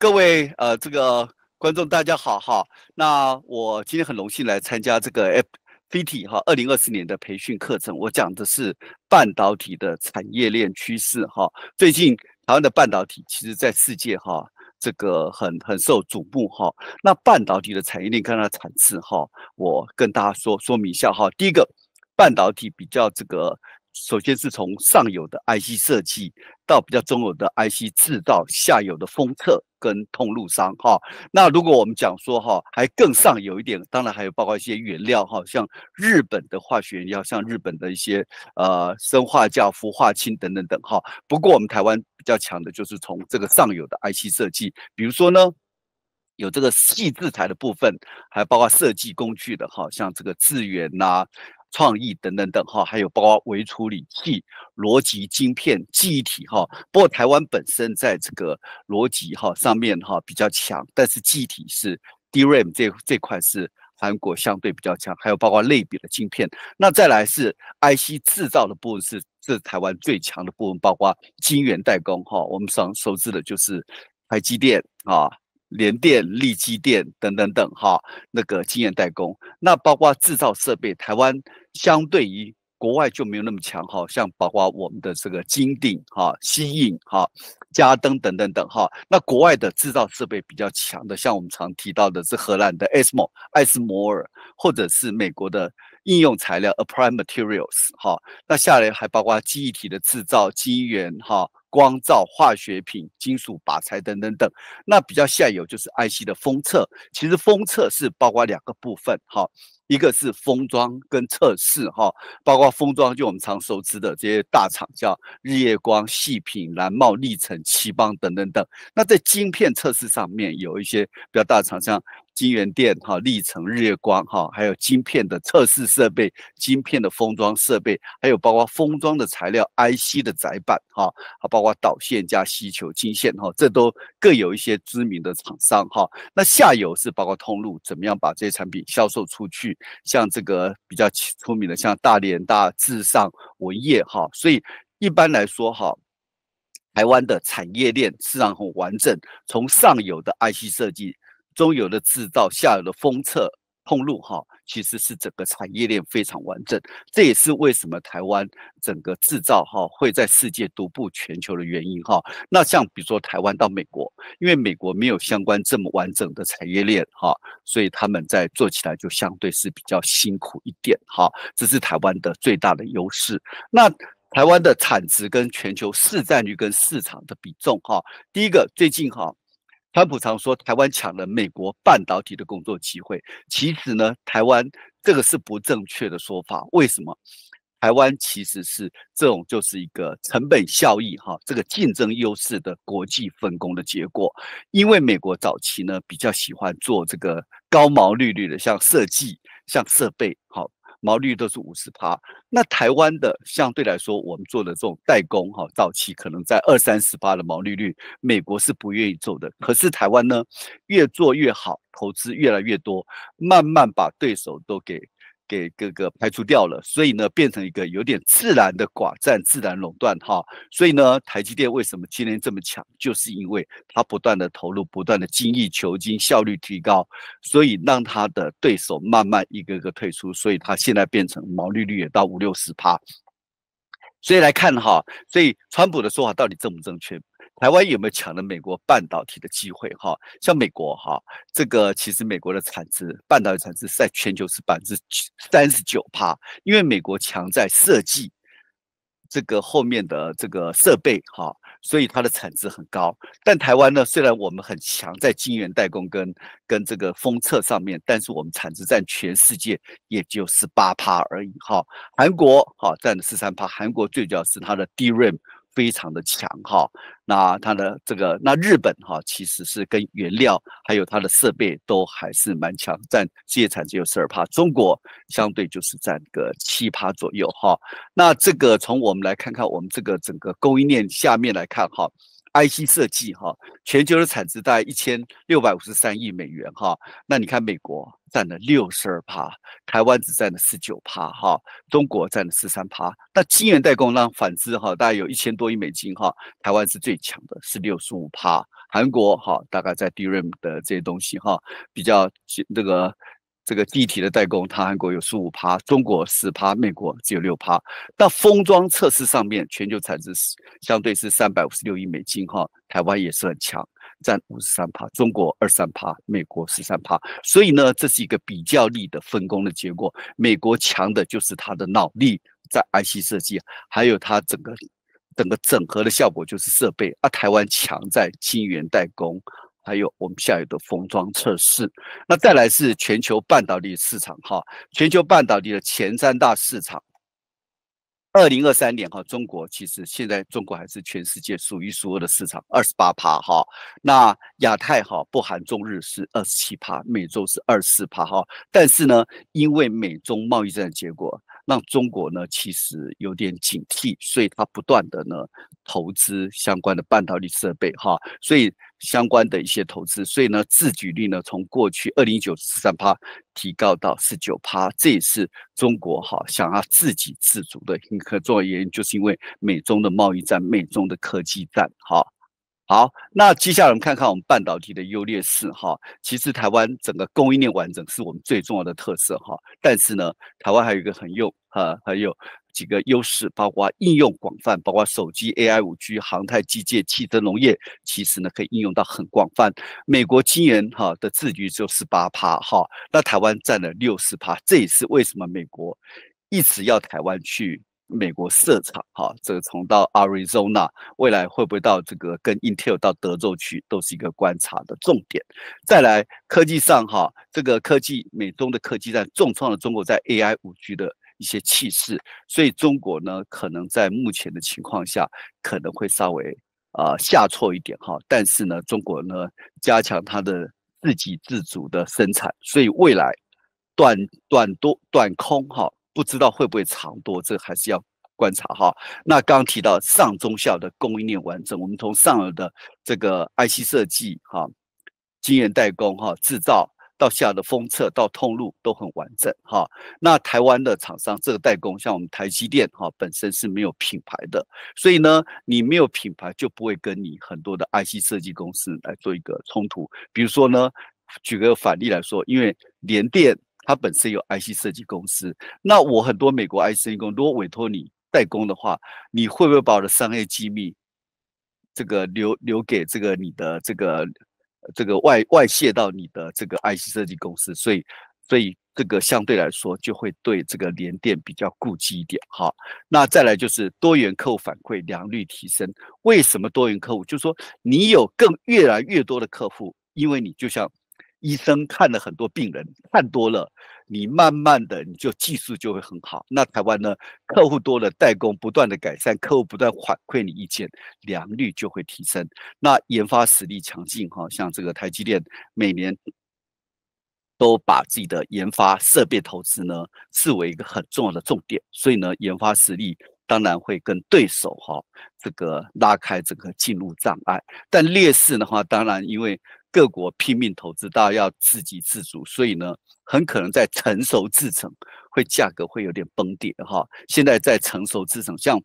各位呃，这个观众大家好哈，那我今天很荣幸来参加这个 f i t 哈二零二四年的培训课程，我讲的是半导体的产业链趋势哈。最近台湾的半导体其实在世界哈这个很很受瞩目哈。那半导体的产业链跟它的产次哈，我跟大家说说明一下哈。第一个，半导体比较这个。首先是从上游的 IC 设计到比较中游的 IC 制造，下游的封测跟通路商哈。那如果我们讲说哈，还更上游一点，当然还有包括一些原料哈，像日本的化学原料，像日本的一些呃，生化教、氟化氢等等等哈。不过我们台湾比较强的就是从这个上游的 IC 设计，比如说呢，有这个细制材的部分，还包括设计工具的哈，像这个制源呐。创意等等等哈，还有包括微处理器、逻辑晶片、记忆体哈。不过台湾本身在这个逻辑哈上面哈比较强，但是记忆体是 DRAM 这这块是韩国相对比较强，还有包括类比的晶片。那再来是 IC 制造的部分是，是台湾最强的部分，包括晶圆代工哈。我们常熟知的就是台积电啊。联电、立积电等等等，哈，那个经验代工，那包括制造设备，台湾相对于国外就没有那么强，哈，像包括我们的这个金鼎，哈，新应，哈，嘉登等等等，哈，那国外的制造设备比较强的，像我们常提到的是荷兰的 e s m o 艾斯摩尔，或者是美国的应用材料 Applied Materials，哈，那下来还包括基体的制造，机源，哈。光照化学品、金属靶材等等等，那比较下游就是 IC 的封测。其实封测是包括两个部分，哈，一个是封装跟测试，哈，包括封装就我们常熟知的这些大厂，叫日月光、细品、蓝茂、立程、奇邦等等等。那在晶片测试上面有一些比较大厂商，金源电、哈立程、日月光、哈，还有晶片的测试设备、晶片的封装设备，还有包括封装的材料、IC 的载板，哈，好包。包括导线加需球经线哈，这都各有一些知名的厂商哈。那下游是包括通路，怎么样把这些产品销售出去？像这个比较出名的，像大连大、智尚、文业哈。所以一般来说哈，台湾的产业链市场很完整，从上游的 IC 设计，中游的制造，下游的封测通路哈。其实是整个产业链非常完整，这也是为什么台湾整个制造哈会在世界独步全球的原因哈。那像比如说台湾到美国，因为美国没有相关这么完整的产业链哈，所以他们在做起来就相对是比较辛苦一点哈。这是台湾的最大的优势。那台湾的产值跟全球市占率跟市场的比重哈，第一个最近哈。川普常说台湾抢了美国半导体的工作机会，其实呢，台湾这个是不正确的说法。为什么？台湾其实是这种就是一个成本效益哈，这个竞争优势的国际分工的结果。因为美国早期呢比较喜欢做这个高毛利率的，像设计、像设备，好。毛利率都是五十趴，那台湾的相对来说，我们做的这种代工哈，早期可能在二三十趴的毛利率，美国是不愿意做的。可是台湾呢，越做越好，投资越来越多，慢慢把对手都给。给各个排除掉了，所以呢，变成一个有点自然的寡占、自然垄断哈。所以呢，台积电为什么今天这么强，就是因为它不断的投入、不断的精益求精、效率提高，所以让它的对手慢慢一个个退出，所以它现在变成毛利率也到五六十趴。所以来看哈，所以川普的说法到底正不正确？台湾有没有抢了美国半导体的机会？哈，像美国哈，这个其实美国的产值，半导体产值在全球是百分之三十九趴，因为美国强在设计，这个后面的这个设备哈。所以它的产值很高，但台湾呢？虽然我们很强在晶圆代工跟跟这个封测上面，但是我们产值占全世界也就十八趴而已。哈。韩国好占了十三趴，韩国最主要是它的 DRAM。非常的强哈，那它的这个那日本哈，其实是跟原料还有它的设备都还是蛮强，占世界产值有十二趴，中国相对就是占个七趴左右哈。那这个从我们来看看我们这个整个供应链下面来看哈。IC 设计哈，全球的产值大概一千六百五十三亿美元哈，那你看美国占了六十二趴，台湾只占了十九趴哈，中国占了十三趴。那晶圆代工呢？反之哈，大概有一千多亿美金哈，台湾是最强的，是六十五趴，韩国哈大概在 DRAM 的这些东西哈比较那个。这个地铁的代工，它韩国有十五趴，中国十趴，美国只有六趴。那封装测试上面，全球产值是相对是三百五十六亿美金哈。台湾也是很强，占五十三趴，中国二三趴，美国十三趴。所以呢，这是一个比较力的分工的结果。美国强的就是它的脑力在 IC 设计，还有它整个整个整合的效果就是设备啊。台湾强在晶圆代工。还有我们下游的封装测试，那再来是全球半导体市场哈，全球半导体的前三大市场，二零二三年哈，中国其实现在中国还是全世界数一数二的市场，二十八趴哈，那亚太哈，不含中日是二十七趴，美洲是二十四趴哈，但是呢，因为美中贸易战的结果，让中国呢其实有点警惕，所以它不断的呢投资相关的半导体设备哈，所以。相关的一些投资，所以呢，自举率呢从过去二零一九十三趴提高到十九趴，这也是中国哈想要自给自足的。一个重要原因就是因为美中的贸易战、美中的科技战。哈，好，那接下来我们看看我们半导体的优劣势哈。其实台湾整个供应链完整是我们最重要的特色哈，但是呢，台湾还有一个很有呃很有。几个优势，包括应用广泛，包括手机 AI、五 G、航太、机械、汽车、农业，其实呢可以应用到很广泛。美国今年哈的自比只有十八趴哈，那台湾占了六十趴，这也是为什么美国一直要台湾去美国设厂哈。这个从到 Arizona，未来会不会到这个跟 Intel 到德州去，都是一个观察的重点。再来科技上哈，这个科技美中的科技战重创了中国在 AI、五 G 的。一些气势，所以中国呢，可能在目前的情况下，可能会稍微啊下挫一点哈。但是呢，中国呢，加强它的自给自足的生产，所以未来短短多短空哈，不知道会不会长多，这还是要观察哈。那刚刚提到上中下供应链完整，我们从上游的这个 IC 设计哈、晶圆代工哈、制造。到下的封测到通路都很完整哈。那台湾的厂商这个代工，像我们台积电哈，本身是没有品牌的，所以呢，你没有品牌就不会跟你很多的 IC 设计公司来做一个冲突。比如说呢，举个反例来说，因为联电它本身有 IC 设计公司，那我很多美国 IC 公司如果委托你代工的话，你会不会把我的商业机密这个留留给这个你的这个？这个外外泄到你的这个爱惜设计公司，所以所以这个相对来说就会对这个联电比较顾忌一点哈。那再来就是多元客户反馈良率提升。为什么多元客户？就是说你有更越来越多的客户，因为你就像。医生看了很多病人，看多了，你慢慢的你就技术就会很好。那台湾呢，客户多了，代工不断的改善，客户不断反馈你意见，良率就会提升。那研发实力强劲，哈，像这个台积电，每年都把自己的研发设备投资呢视为一个很重要的重点，所以呢，研发实力当然会跟对手哈这个拉开这个进入障碍。但劣势的话，当然因为。各国拼命投资，大家要自给自足，所以呢，很可能在成熟制成会价格会有点崩跌哈。现在在成熟制成，像。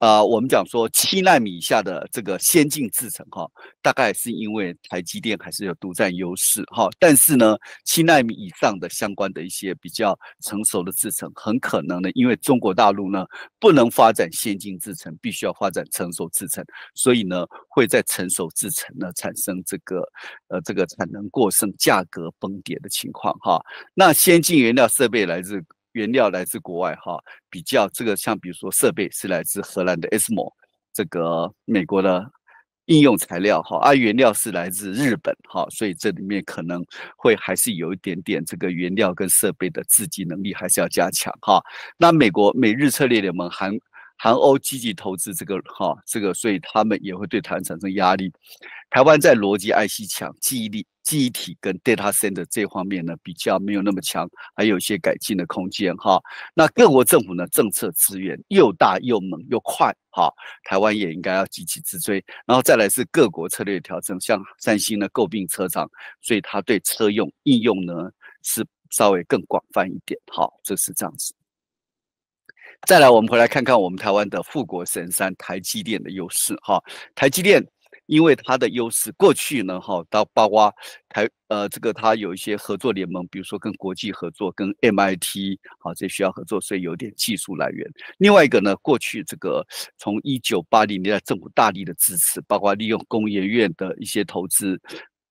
啊，我们讲说七纳米以下的这个先进制程，哈，大概是因为台积电还是有独占优势，哈。但是呢，七纳米以上的相关的一些比较成熟的制程，很可能呢，因为中国大陆呢不能发展先进制程，必须要发展成熟制程，所以呢会在成熟制程呢产生这个呃这个产能过剩、价格崩跌的情况，哈。那先进原料设备来自？原料来自国外哈，比较这个像比如说设备是来自荷兰的 e s m o 这个美国的应用材料哈，而原料是来自日本哈，所以这里面可能会还是有一点点这个原料跟设备的自给能力还是要加强哈。那美国美日策略联盟、韩韩欧积极投资这个哈，这个所以他们也会对台湾产生压力。台湾在逻辑、爱惜强，记忆力。基体跟 data center 这方面呢比较没有那么强，还有一些改进的空间哈。那各国政府呢政策资源又大又猛又快哈，台湾也应该要积极直追。然后再来是各国策略调整，像三星呢诟病车厂，所以它对车用应用呢是稍微更广泛一点。好，这是这样子。再来我们回来看看我们台湾的富国神山台积电的优势哈，台积电。因为它的优势，过去呢，哈，它包括台呃，这个它有一些合作联盟，比如说跟国际合作、跟 MIT 啊这需要合作，所以有点技术来源。另外一个呢，过去这个从一九八零年代政府大力的支持，包括利用工研院的一些投资，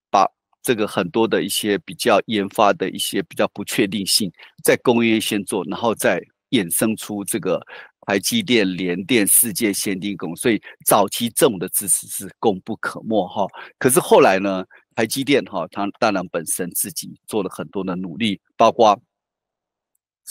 把这个很多的一些比较研发的一些比较不确定性，在工业院先做，然后再衍生出这个。台积电、联电世界先进工，所以早期政府的支持是功不可没哈。可是后来呢，台积电哈，它当然本身自己做了很多的努力，包括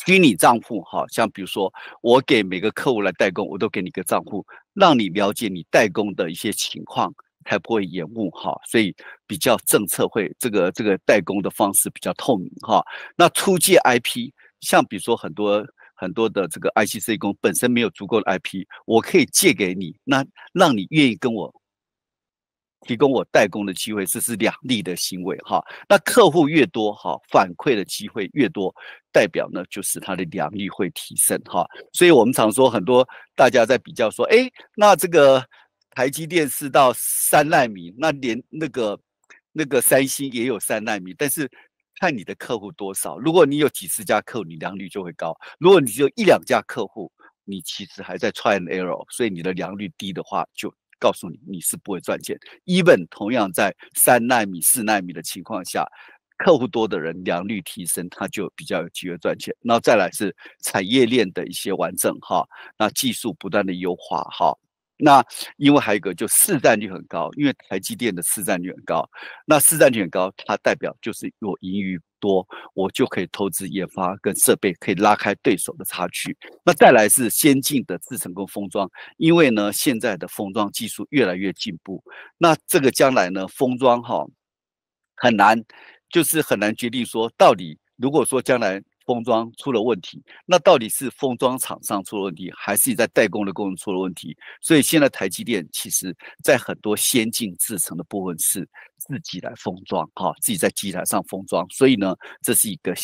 虚拟账户哈，像比如说我给每个客户来代工，我都给你一个账户，让你了解你代工的一些情况，才不会延误哈。所以比较政策会这个这个代工的方式比较透明哈。那出借 IP，像比如说很多。很多的这个 ICC 工本身没有足够的 IP，我可以借给你，那让你愿意跟我提供我代工的机会，这是两利的行为哈。那客户越多哈，反馈的机会越多，代表呢就是他的良率会提升哈。所以我们常说很多大家在比较说，哎，那这个台积电是到三纳米，那连那个那个三星也有三纳米，但是。看你的客户多少，如果你有几十家客户，你良率就会高；如果你只有一两家客户，你其实还在 try and error，所以你的良率低的话，就告诉你你是不会赚钱。Even 同样在三纳米、四纳米的情况下，客户多的人良率提升，他就比较有机会赚钱。然再来是产业链的一些完整哈，那技术不断的优化哈。那因为还有一个就市占率很高，因为台积电的市占率很高，那市占率很高，它代表就是我盈余多，我就可以投资研发跟设备，可以拉开对手的差距。那再来是先进的制程跟封装，因为呢现在的封装技术越来越进步，那这个将来呢封装哈很难，就是很难决定说到底如果说将来。封装出了问题，那到底是封装厂商出了问题，还是你在代工的过程出了问题？所以现在台积电其实在很多先进制程的部分是自己来封装，哈，自己在机台上封装。所以呢，这是一个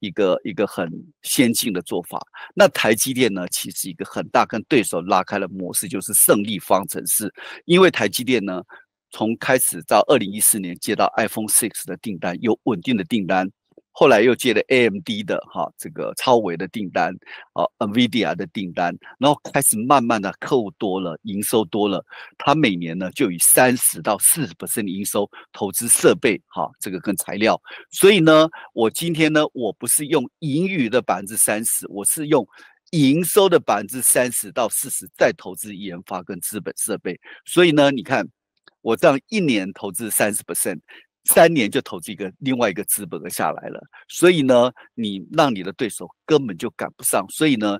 一个一个很先进的做法。那台积电呢，其实一个很大跟对手拉开了模式就是胜利方程式，因为台积电呢，从开始到二零一四年接到 iPhone Six 的订单，有稳定的订单。后来又接了 AMD 的哈，这个超微的订单，啊，NVIDIA 的订单，然后开始慢慢的客户多了，营收多了，他每年呢就以三十到四十的营收投资设备，哈，这个跟材料。所以呢，我今天呢，我不是用盈余的百分之三十，我是用营收的百分之三十到四十再投资研发跟资本设备。所以呢，你看，我这样一年投资三十%。三年就投资一个另外一个资本下来了，所以呢，你让你的对手根本就赶不上，所以呢。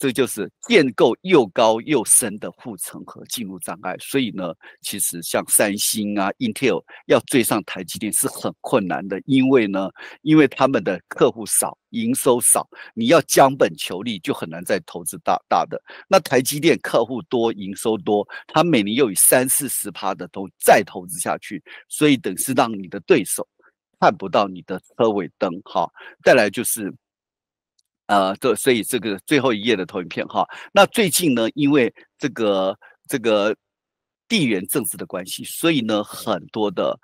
这就是建构又高又深的护城河，进入障碍。所以呢，其实像三星啊、Intel 要追上台积电是很困难的，因为呢，因为他们的客户少，营收少，你要将本求利就很难再投资大大的。那台积电客户多，营收多，它每年又以三四十趴的投再投资下去，所以等是让你的对手看不到你的车尾灯。哈。再来就是。呃，这所以这个最后一页的投影片哈，那最近呢，因为这个这个地缘政治的关系，所以呢很多的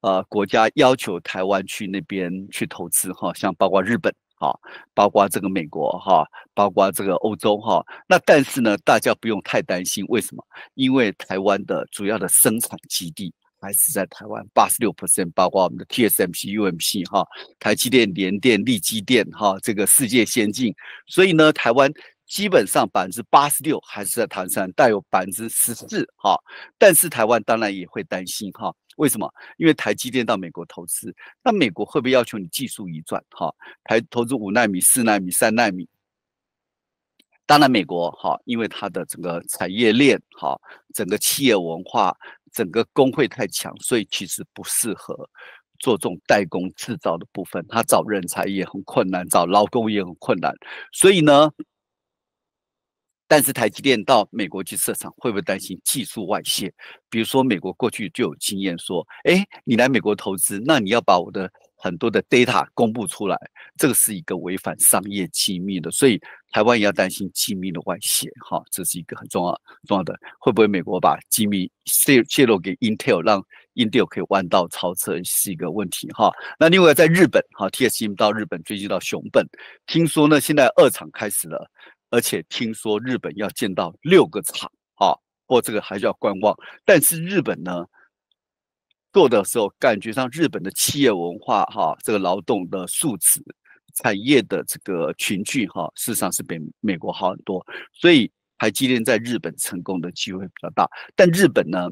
呃国家要求台湾去那边去投资哈，像包括日本哈，包括这个美国哈，包括这个欧洲哈。那但是呢，大家不用太担心，为什么？因为台湾的主要的生产基地。还是在台湾，八十六 percent，包括我们的 TSMC、UMC 哈，台积电、联电、力积电哈，这个世界先进。所以呢，台湾基本上百分之八十六还是在唐山，但有百分之十四哈。但是台湾当然也会担心哈，为什么？因为台积电到美国投资，那美国会不会要求你技术移转哈？台投资五纳米、四纳米、三纳米。当然美国哈，因为它的整个产业链哈，整个企业文化。整个工会太强，所以其实不适合做这种代工制造的部分。他找人才也很困难，找劳工也很困难。所以呢，但是台积电到美国去设厂，会不会担心技术外泄？比如说美国过去就有经验说，哎，你来美国投资，那你要把我的。很多的 data 公布出来，这个是一个违反商业机密的，所以台湾也要担心机密的外泄哈，这是一个很重要重要的，会不会美国把机密泄泄露给 Intel，让 Intel 可以弯道超车是一个问题哈。那另外在日本哈 t s m 到日本追击到熊本，听说呢现在二厂开始了，而且听说日本要建到六个厂啊，不过这个还是要观望，但是日本呢？做的时候感觉上日本的企业文化哈，这个劳动的素质、产业的这个群聚哈，事实上是比美国好很多，所以还今念在日本成功的机会比较大。但日本呢，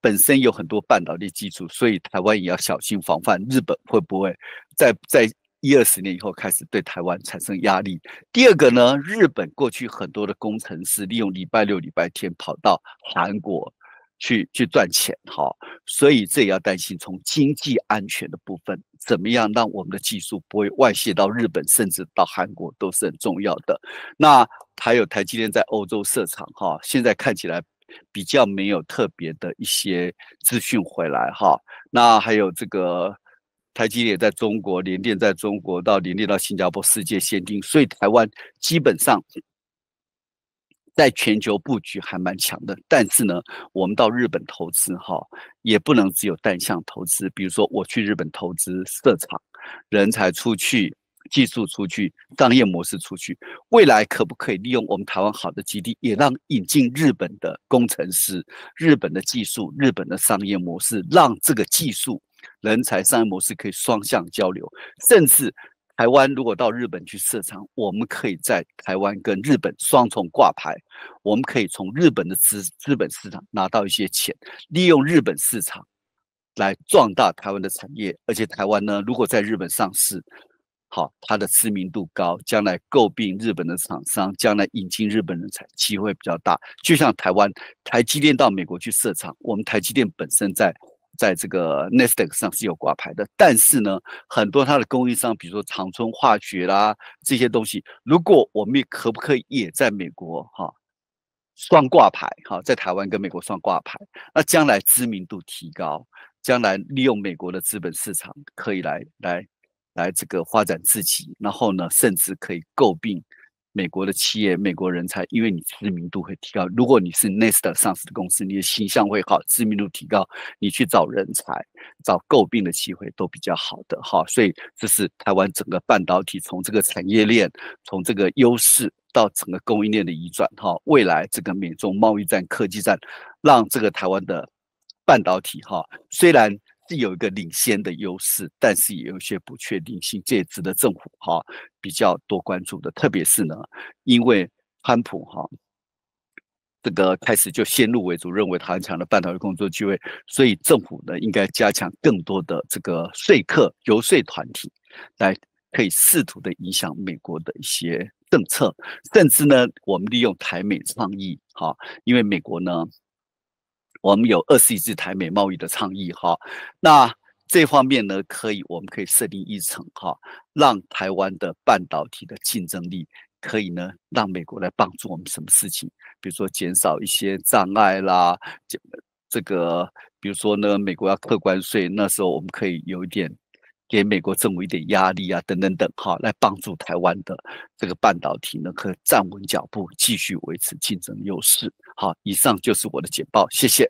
本身有很多半导体基础，所以台湾也要小心防范日本会不会在在一二十年以后开始对台湾产生压力。第二个呢，日本过去很多的工程师利用礼拜六、礼拜天跑到韩国。去去赚钱哈，所以这也要担心从经济安全的部分，怎么样让我们的技术不会外泄到日本甚至到韩国都是很重要的。那还有台积电在欧洲设厂哈，现在看起来比较没有特别的一些资讯回来哈。那还有这个台积电在中国，联电在中国到联电到新加坡，世界限定以台湾基本上。在全球布局还蛮强的，但是呢，我们到日本投资哈，也不能只有单向投资。比如说我去日本投资设厂，人才出去，技术出去，商业模式出去，未来可不可以利用我们台湾好的基地，也让引进日本的工程师、日本的技术、日本的商业模式，让这个技术、人才、商业模式可以双向交流，甚至。台湾如果到日本去设厂，我们可以在台湾跟日本双重挂牌，我们可以从日本的资资本市场拿到一些钱，利用日本市场来壮大台湾的产业。而且台湾呢，如果在日本上市，好，它的知名度高，将来诟病日本的厂商，将来引进日本人才机会比较大。就像台湾台积电到美国去设厂，我们台积电本身在。在这个 n e s t a q 上是有挂牌的，但是呢，很多它的供应商，比如说长春化学啦这些东西，如果我们可不可以也在美国哈，双挂牌哈，在台湾跟美国双挂牌，那将来知名度提高，将来利用美国的资本市场可以来来来这个发展自己，然后呢，甚至可以诟病。美国的企业、美国人才，因为你知名度会提高。如果你是纳斯达克上市的公司，你的形象会好，知名度提高，你去找人才、找诟病的机会都比较好的哈。所以这是台湾整个半导体从这个产业链、从这个优势到整个供应链的移转哈。未来这个美中贸易战、科技战，让这个台湾的半导体哈，虽然。是有一个领先的优势，但是也有一些不确定性，这也值得政府哈比较多关注的。特别是呢，因为川普哈这个开始就先入为主，认为他很强的半导体工作机会，所以政府呢应该加强更多的这个说客游说团体，来可以试图的影响美国的一些政策，甚至呢我们利用台美倡议哈，因为美国呢。我们有二十一台美贸易的倡议，哈，那这方面呢，可以，我们可以设定一层，哈，让台湾的半导体的竞争力，可以呢，让美国来帮助我们什么事情？比如说减少一些障碍啦，这这个，比如说呢，美国要客观税，那时候我们可以有一点给美国政府一点压力啊，等等等，哈，来帮助台湾的这个半导体呢，可以站稳脚步，继续维持竞争优势。好，以上就是我的简报，谢谢。